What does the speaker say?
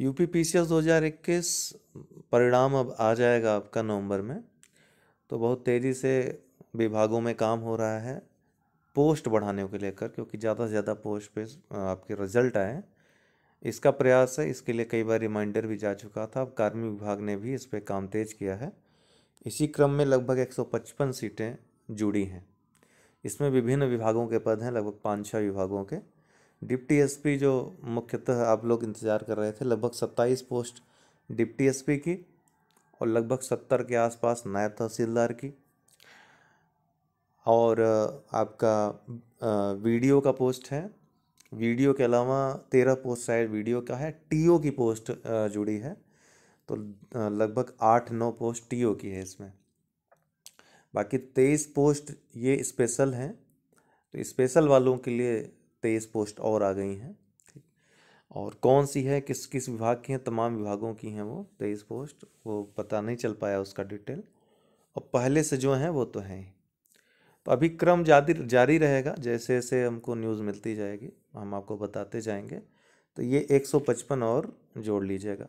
U P P C दो हज़ार इक्कीस परिणाम अब आ जाएगा आपका नवंबर में तो बहुत तेज़ी से विभागों में काम हो रहा है पोस्ट बढ़ाने को लेकर क्योंकि ज़्यादा से ज़्यादा पोस्ट पे आपके रिजल्ट आए इसका प्रयास है इसके लिए कई बार रिमाइंडर भी जा चुका था अब कार्मिक विभाग ने भी इस पर काम तेज किया है इसी क्रम में लगभग 155 सीटें जुड़ी हैं इसमें विभिन्न विभागों के पद हैं लगभग पाँच छः विभागों के डिप्टी एसपी जो मुख्यतः आप लोग इंतज़ार कर रहे थे लगभग सत्ताईस पोस्ट डिप्टी एसपी की और लगभग सत्तर के आसपास नायब तहसीलदार की और आपका वीडियो का पोस्ट है वीडियो के अलावा तेरह पोस्ट शायद वीडियो का है टीओ की पोस्ट जुड़ी है तो लगभग आठ नौ पोस्ट टीओ की है इसमें बाकी तेईस पोस्ट ये स्पेशल हैं तो स्पेशल वालों के लिए तेईस पोस्ट और आ गई हैं और कौन सी है किस किस विभाग की हैं तमाम विभागों की हैं वो तेईस पोस्ट वो पता नहीं चल पाया उसका डिटेल और पहले से जो हैं वो तो हैं तो अभी क्रम जारी जारी रहेगा जैसे जैसे हमको न्यूज़ मिलती जाएगी हम आपको बताते जाएंगे तो ये 155 और जोड़ लीजिएगा